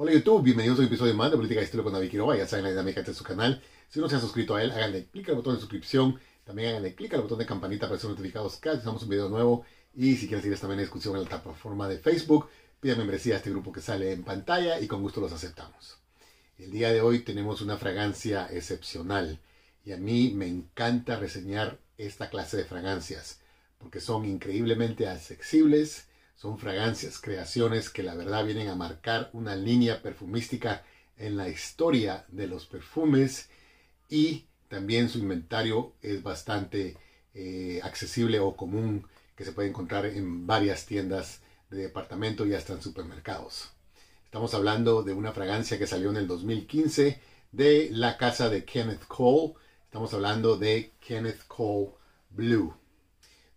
Hola YouTube, bienvenidos a un episodio más de Política de Estilo con David Quiroga, ya saben la dinámica de su canal. Si no se han suscrito a él, háganle clic al botón de suscripción, también háganle clic al botón de campanita para ser notificados cada vez que un video nuevo. Y si quieren seguir también la discusión en la plataforma de Facebook, pidan membresía a este grupo que sale en pantalla y con gusto los aceptamos. El día de hoy tenemos una fragancia excepcional y a mí me encanta reseñar esta clase de fragancias porque son increíblemente accesibles son fragancias, creaciones que la verdad vienen a marcar una línea perfumística en la historia de los perfumes y también su inventario es bastante eh, accesible o común que se puede encontrar en varias tiendas de departamento y hasta en supermercados. Estamos hablando de una fragancia que salió en el 2015 de la casa de Kenneth Cole. Estamos hablando de Kenneth Cole Blue.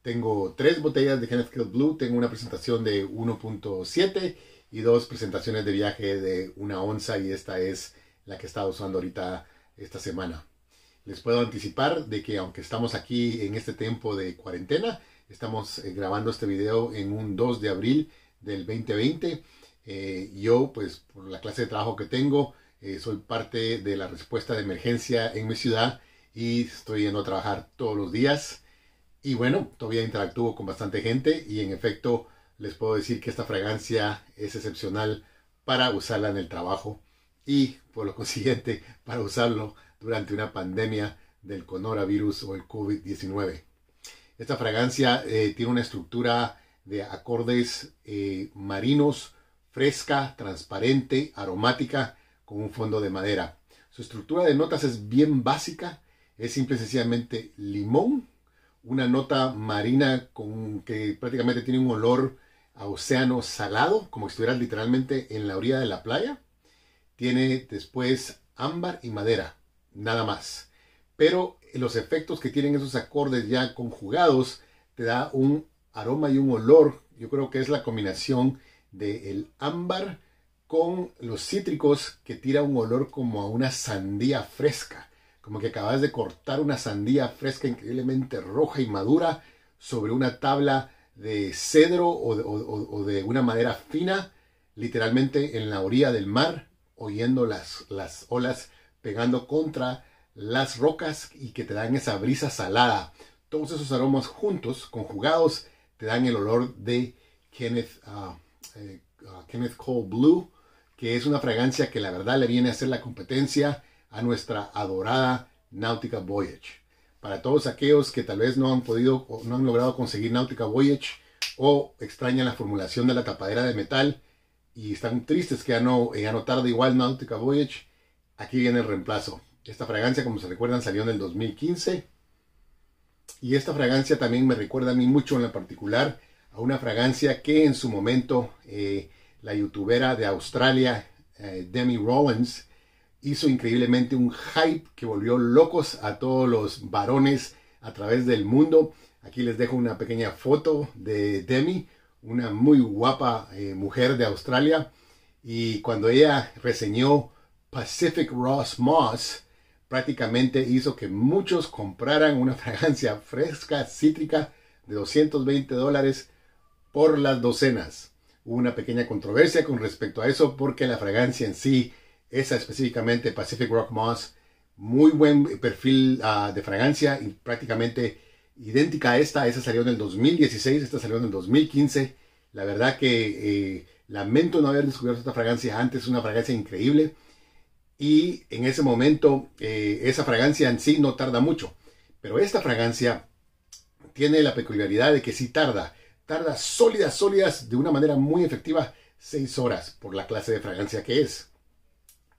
Tengo tres botellas de Kill Blue, tengo una presentación de 1.7 y dos presentaciones de viaje de una onza y esta es la que he estado usando ahorita esta semana. Les puedo anticipar de que aunque estamos aquí en este tiempo de cuarentena, estamos eh, grabando este video en un 2 de abril del 2020. Eh, yo, pues por la clase de trabajo que tengo, eh, soy parte de la respuesta de emergencia en mi ciudad y estoy yendo a trabajar todos los días. Y bueno, todavía interactúo con bastante gente y en efecto les puedo decir que esta fragancia es excepcional para usarla en el trabajo y por lo consiguiente para usarlo durante una pandemia del coronavirus o el COVID-19. Esta fragancia eh, tiene una estructura de acordes eh, marinos, fresca, transparente, aromática, con un fondo de madera. Su estructura de notas es bien básica, es simple y sencillamente limón, una nota marina con, que prácticamente tiene un olor a océano salado, como si estuvieras literalmente en la orilla de la playa. Tiene después ámbar y madera, nada más. Pero los efectos que tienen esos acordes ya conjugados te da un aroma y un olor. Yo creo que es la combinación del ámbar con los cítricos que tira un olor como a una sandía fresca como que acabas de cortar una sandía fresca increíblemente roja y madura sobre una tabla de cedro o de, una madera fina, literalmente en la orilla del mar, oyendo las, olas pegando contra las rocas y que te dan esa brisa salada. Todos esos aromas juntos, conjugados, te dan el olor de Kenneth, ah, eh, ah, Kenneth Cole Blue, que es una fragancia que la verdad le viene a hacer la competencia a nuestra adorada Náutica Voyage. Para todos aquellos que tal vez no han podido no han logrado conseguir Náutica Voyage o extrañan la formulación de la tapadera de metal y están tristes que ya no, eh, ya no igual Náutica Voyage, aquí viene el reemplazo. Esta fragancia, como se recuerdan, salió en el 2015. Y esta fragancia también me recuerda a mí mucho en la particular a una fragancia que en su momento eh, la youtubera de Australia, eh, Demi Rollins, hizo increíblemente un hype que volvió locos a todos los varones a través del mundo. Aquí les dejo una pequeña foto de Demi, una muy guapa eh, mujer de Australia. Y cuando ella reseñó Pacific Ross Moss, prácticamente hizo que muchos compraran una fragancia fresca, cítrica, de 220 dólares por las docenas. Hubo una pequeña controversia con respecto a eso porque la fragancia en sí esa específicamente Pacific Rock Moss, muy buen perfil ah, de fragancia y prácticamente idéntica a esta, esa salió en el 2016, esta salió en el 2015, la verdad que eh, lamento no haber descubierto esta fragancia antes, una fragancia increíble y en ese momento eh, esa fragancia en sí no tarda mucho, pero esta fragancia tiene la peculiaridad de que sí tarda, tarda sólidas, sólidas de una manera muy efectiva, 6 horas por la clase de fragancia que es.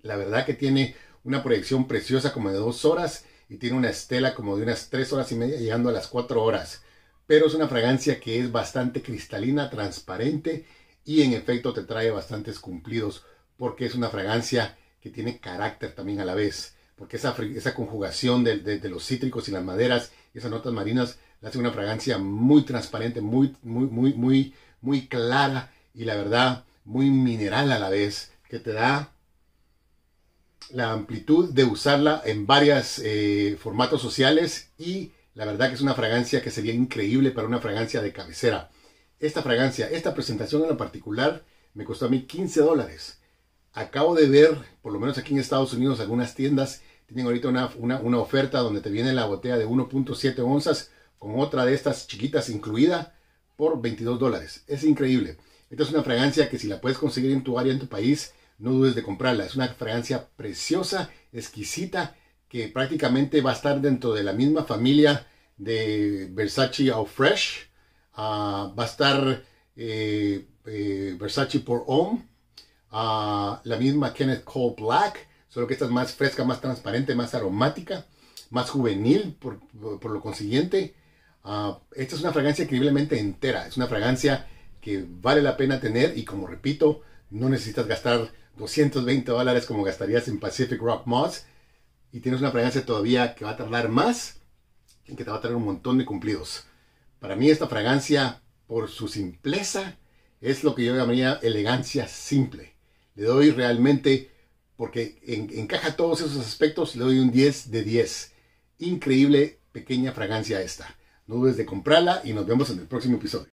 La verdad que tiene una proyección preciosa como de dos horas y tiene una estela como de unas tres horas y media llegando a las cuatro horas. Pero es una fragancia que es bastante cristalina, transparente y en efecto te trae bastantes cumplidos porque es una fragancia que tiene carácter también a la vez. Porque esa, conjugación de, los cítricos y las maderas y esas notas marinas la hace una fragancia muy transparente, muy, muy, muy, muy, muy clara y la verdad muy mineral a la vez, que te da la amplitud de usarla en varios eh, formatos sociales y la verdad que es una fragancia que sería increíble para una fragancia de cabecera. Esta fragancia, esta presentación en lo particular, me costó a mí 15 dólares. Acabo de ver, por lo menos aquí en Estados Unidos, algunas tiendas tienen ahorita una, una, una oferta donde te viene la botella de 1.7 onzas con otra de estas chiquitas incluida por 22 dólares. Es increíble. Esta es una fragancia que si la puedes conseguir en tu área, en tu país, no dudes de comprarla. Es una fragancia preciosa, exquisita, que prácticamente va a estar dentro de la misma familia de Versace All Fresh. Ah, va a estar eh, eh, Versace Pour Homme, ah, la misma Kenneth Cole Black, solo que esta es más fresca, más transparente, más aromática, más juvenil, por, lo consiguiente. Ah, esta es una fragancia increíblemente entera, es una fragancia que vale la pena tener y como repito, no necesitas gastar 220 dólares como gastarías en Pacific Rock Moss y tienes una fragancia todavía que va a tardar más y que te va a traer un montón de cumplidos. Para mí esta fragancia, por su simpleza, es lo que yo llamaría elegancia simple. Le doy realmente, porque encaja todos esos aspectos, le doy un 10 de 10. Increíble pequeña fragancia esta. No dudes de comprarla y nos vemos en el próximo episodio.